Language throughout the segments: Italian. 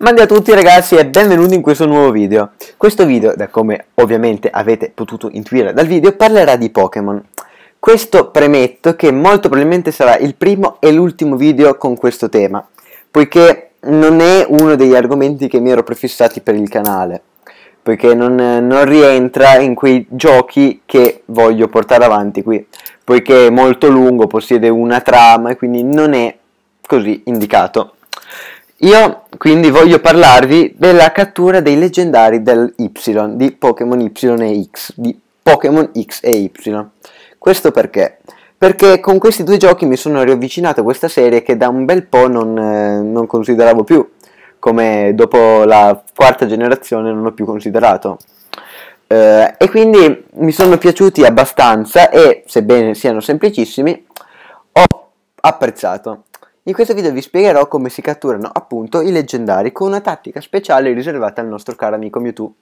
Bandi a tutti ragazzi e benvenuti in questo nuovo video. Questo video, da come ovviamente avete potuto intuire dal video, parlerà di Pokémon. Questo premetto che molto probabilmente sarà il primo e l'ultimo video con questo tema, poiché non è uno degli argomenti che mi ero prefissati per il canale, poiché non, non rientra in quei giochi che voglio portare avanti qui, poiché è molto lungo, possiede una trama e quindi non è così indicato io quindi voglio parlarvi della cattura dei leggendari del Y, di Pokémon Y e X, di Pokémon X e Y. Questo perché? Perché con questi due giochi mi sono riavvicinato a questa serie che da un bel po' non, eh, non consideravo più, come dopo la quarta generazione non ho più considerato. Eh, e quindi mi sono piaciuti abbastanza e, sebbene siano semplicissimi, ho apprezzato. In questo video vi spiegherò come si catturano appunto i leggendari con una tattica speciale riservata al nostro caro amico Mewtwo.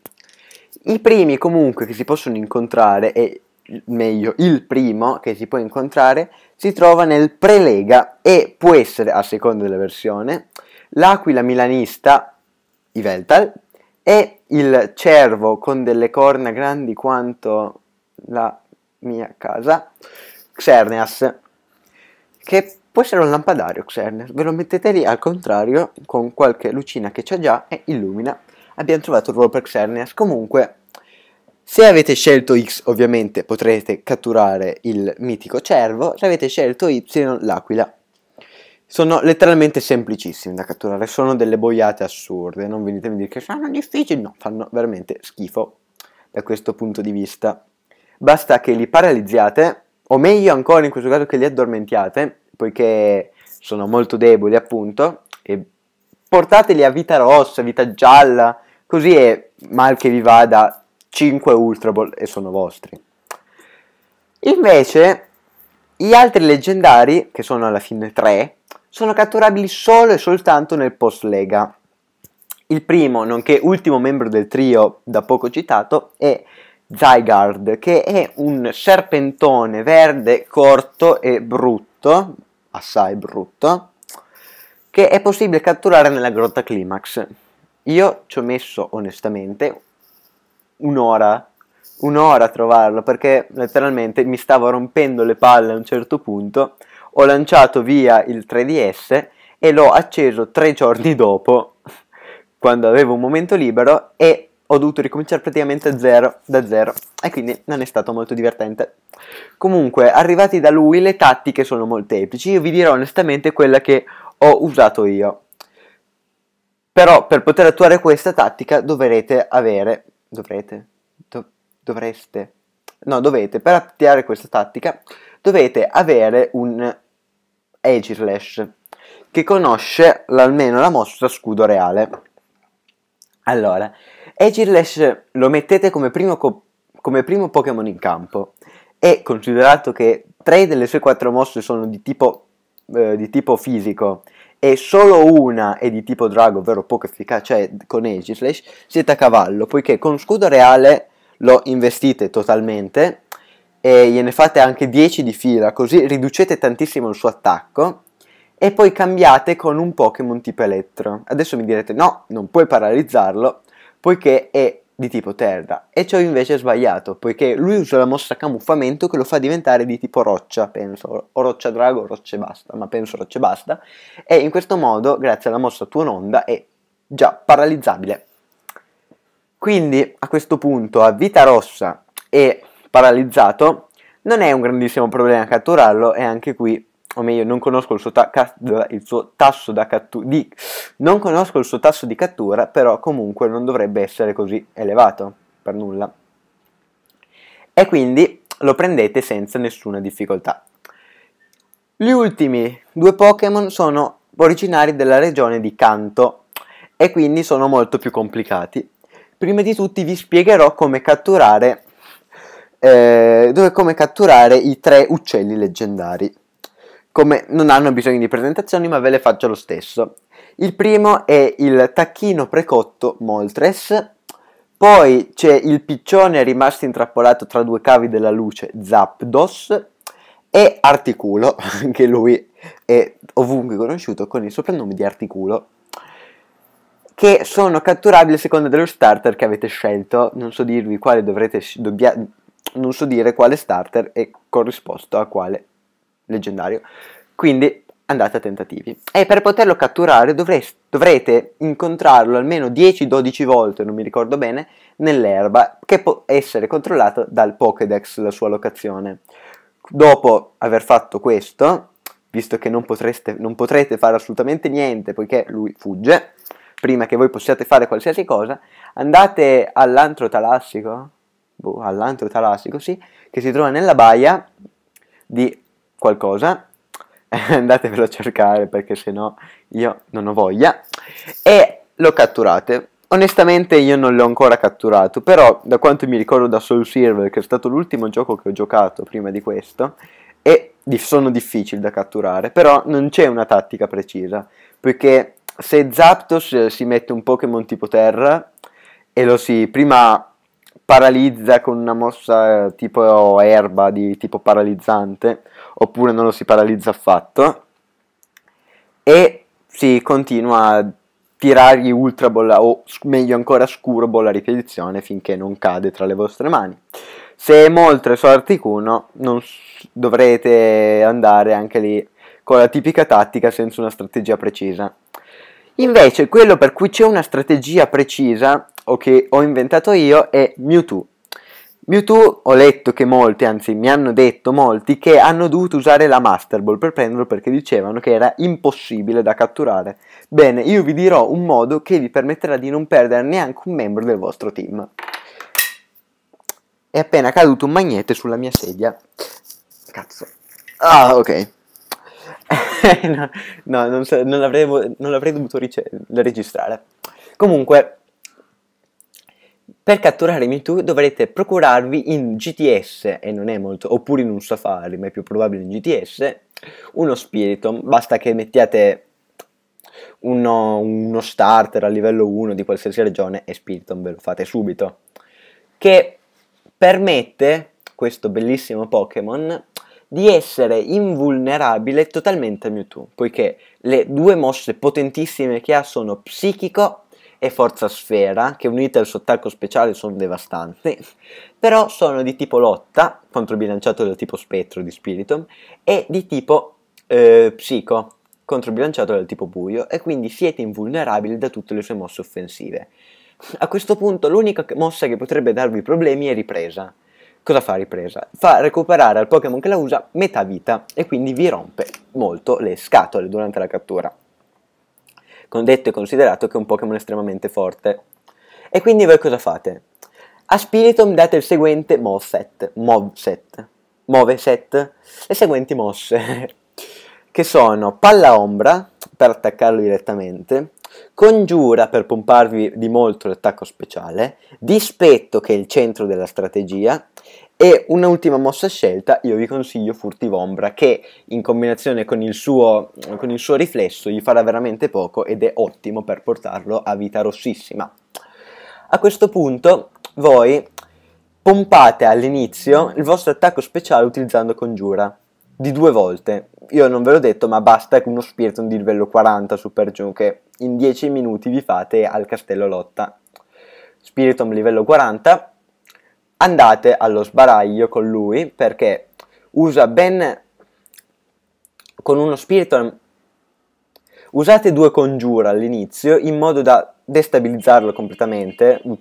I primi comunque che si possono incontrare e meglio il primo che si può incontrare si trova nel prelega e può essere a seconda della versione l'aquila milanista i Veltal e il cervo con delle corna grandi quanto la mia casa Xerneas che Può essere un lampadario Xernes, ve lo mettete lì al contrario con qualche lucina che c'è già e illumina. Abbiamo trovato il ruolo per Xerneas. Comunque, se avete scelto X ovviamente potrete catturare il mitico cervo, se avete scelto Y l'aquila. Sono letteralmente semplicissimi da catturare, sono delle boiate assurde, non venitemi a dire che sono difficili, no, fanno veramente schifo da questo punto di vista. Basta che li paralizziate, o meglio ancora in questo caso che li addormentiate, poiché sono molto deboli appunto, e portateli a vita rossa, vita gialla, così è mal che vi vada 5 Ultra Ball e sono vostri. Invece gli altri leggendari, che sono alla fine 3, sono catturabili solo e soltanto nel post Lega. Il primo, nonché ultimo membro del trio da poco citato, è Zygarde che è un serpentone verde corto e brutto, assai brutto, che è possibile catturare nella grotta Climax. Io ci ho messo onestamente un'ora, un'ora a trovarlo perché letteralmente mi stavo rompendo le palle a un certo punto, ho lanciato via il 3DS e l'ho acceso tre giorni dopo, quando avevo un momento libero, e ho dovuto ricominciare praticamente da zero, da zero e quindi non è stato molto divertente. Comunque, arrivati da lui, le tattiche sono molteplici. Io vi dirò onestamente quella che ho usato io. Però per poter attuare questa tattica dovrete avere, dovrete, do, dovreste, no dovete, per attuare questa tattica dovete avere un edge che conosce almeno la mostra scudo reale. Allora, Aegislash lo mettete come primo, co- come primo Pokémon in campo e considerato che tre delle sue quattro mosse sono di tipo, eh, di tipo fisico e solo una è di tipo drago, ovvero poco efficace cioè con Aegislash, siete a cavallo, poiché con scudo reale lo investite totalmente e gliene fate anche 10 di fila, così riducete tantissimo il suo attacco e poi cambiate con un Pokémon tipo elettro. Adesso mi direte no, non puoi paralizzarlo, poiché è di tipo terra e ciò invece è sbagliato poiché lui usa la mossa camuffamento che lo fa diventare di tipo roccia penso o roccia drago o rocce basta ma penso rocce basta e in questo modo grazie alla mossa tua onda è già paralizzabile quindi a questo punto a vita rossa e paralizzato non è un grandissimo problema catturarlo e anche qui o meglio, non conosco il suo, ta- il suo tasso cattu- di non conosco il suo tasso di cattura, però comunque non dovrebbe essere così elevato per nulla. E quindi lo prendete senza nessuna difficoltà. Gli ultimi due Pokémon sono originari della regione di Kanto e quindi sono molto più complicati. Prima di tutti vi spiegherò come catturare, eh, come catturare i tre uccelli leggendari come non hanno bisogno di presentazioni ma ve le faccio lo stesso. Il primo è il tacchino precotto Moltres, poi c'è il piccione rimasto intrappolato tra due cavi della luce Zapdos e Articulo, anche lui è ovunque conosciuto con il soprannome di Articulo, che sono catturabili a seconda dello starter che avete scelto, non so dirvi quale dovrete, dobbia, non so dire quale starter è corrisposto a quale leggendario. Quindi andate a tentativi. E per poterlo catturare dovreste, dovrete incontrarlo almeno 10-12 volte, non mi ricordo bene, nell'erba, che può essere controllato dal Pokédex, la sua locazione. Dopo aver fatto questo, visto che non, potreste, non potrete fare assolutamente niente poiché lui fugge, prima che voi possiate fare qualsiasi cosa, andate all'antro talassico, boh, all'antro talassico sì, che si trova nella baia di qualcosa, andatevelo a cercare perché sennò io non ho voglia, e lo catturate. Onestamente io non l'ho ancora catturato, però da quanto mi ricordo da Soul Silver, che è stato l'ultimo gioco che ho giocato prima di questo, e sono difficili da catturare, però non c'è una tattica precisa, poiché se Zapdos eh, si mette un Pokémon tipo terra e lo si prima paralizza con una mossa eh, tipo erba, di tipo paralizzante, oppure non lo si paralizza affatto. E si continua a tirargli ultra bolla, o meglio ancora scuro bolla ripetizione, finché non cade tra le vostre mani. Se è molto o Articuno, non dovrete andare anche lì con la tipica tattica senza una strategia precisa. Invece quello per cui c'è una strategia precisa o che ho inventato io è Mewtwo. Mewtwo ho letto che molti, anzi mi hanno detto molti, che hanno dovuto usare la Master Ball per prenderlo perché dicevano che era impossibile da catturare. Bene, io vi dirò un modo che vi permetterà di non perdere neanche un membro del vostro team. È appena caduto un magnete sulla mia sedia. Cazzo. Ah, ok. no, no, non, non, avrei, non l'avrei dovuto registrare. Comunque, per catturare Mewtwo dovrete procurarvi in GTS, e non è molto, oppure in un Safari, ma è più probabile in GTS, uno spirito. Basta che mettiate uno, uno starter a livello 1 di qualsiasi regione e Spiriton ve lo fate subito. Che permette, questo bellissimo Pokémon, di essere invulnerabile totalmente a Mewtwo, poiché le due mosse potentissime che ha sono Psichico e Forza Sfera, che unite al suo attacco speciale sono devastanti, però sono di tipo lotta, controbilanciato dal tipo Spettro di Spiritum, e di tipo eh, Psico, controbilanciato dal tipo Buio, e quindi siete invulnerabili da tutte le sue mosse offensive. A questo punto l'unica mossa che potrebbe darvi problemi è ripresa, cosa fa ripresa? Fa recuperare al Pokémon che la usa metà vita e quindi vi rompe molto le scatole durante la cattura. Con detto e considerato che è un Pokémon estremamente forte. E quindi voi cosa fate? A Spiritom date il seguente moveset, moveset, moveset, le seguenti mosse, che sono Palla Ombra, per attaccarlo direttamente, Congiura per pomparvi di molto l'attacco speciale, Dispetto che è il centro della strategia e un'ultima mossa scelta, io vi consiglio Furtivombra che in combinazione con il, suo, con il, suo, riflesso gli farà veramente poco ed è ottimo per portarlo a vita rossissima. A questo punto voi pompate all'inizio il vostro attacco speciale utilizzando congiura di due volte. Io non ve l'ho detto ma basta uno spirito di livello 40 Super giù, che in 10 minuti vi fate al castello lotta. Spiritum livello 40 andate allo sbaraglio con lui perché usa ben con uno spirito usate due congiura all'inizio in modo da destabilizzarlo completamente mm,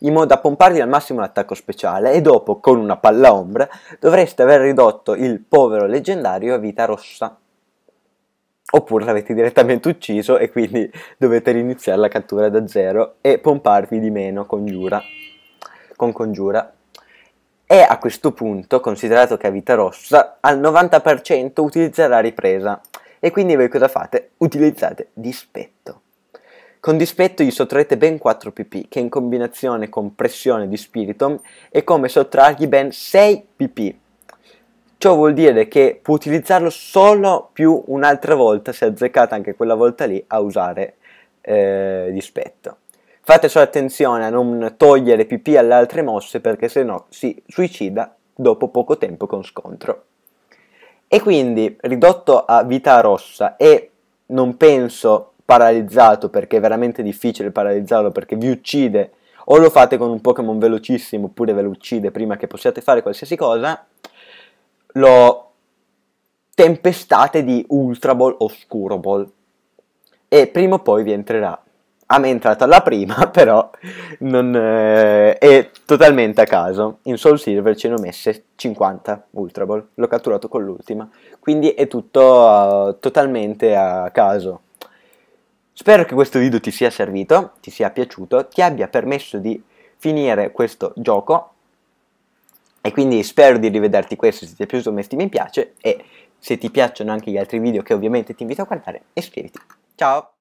in modo da pompargli al massimo l'attacco speciale e dopo con una palla ombra dovreste aver ridotto il povero leggendario a vita rossa oppure l'avete direttamente ucciso e quindi dovete riniziare la cattura da zero e pomparvi di meno congiura con congiura e a questo punto, considerato che ha vita rossa, al 90% utilizzerà ripresa. E quindi voi cosa fate? Utilizzate dispetto. Con dispetto gli sottraete ben 4 pp, che in combinazione con pressione di spirito è come sottrargli ben 6 pp. Ciò vuol dire che può utilizzarlo solo più un'altra volta se azzeccata anche quella volta lì a usare eh, dispetto. Fate solo attenzione a non togliere pipì alle altre mosse perché sennò si suicida dopo poco tempo con scontro. E quindi ridotto a vita rossa e non penso paralizzato perché è veramente difficile paralizzarlo perché vi uccide o lo fate con un Pokémon velocissimo oppure ve lo uccide prima che possiate fare qualsiasi cosa, lo tempestate di Ultra Ball o Scuro Ball e prima o poi vi entrerà a me è entrata la prima, però non, eh, è totalmente a caso. In Soul Silver ce ne ho messe 50 Ultra Ball, l'ho catturato con l'ultima, quindi è tutto uh, totalmente a caso. Spero che questo video ti sia servito, ti sia piaciuto, ti abbia permesso di finire questo gioco e quindi spero di rivederti questo, se ti è piaciuto metti mi piace e se ti piacciono anche gli altri video che ovviamente ti invito a guardare iscriviti. Ciao!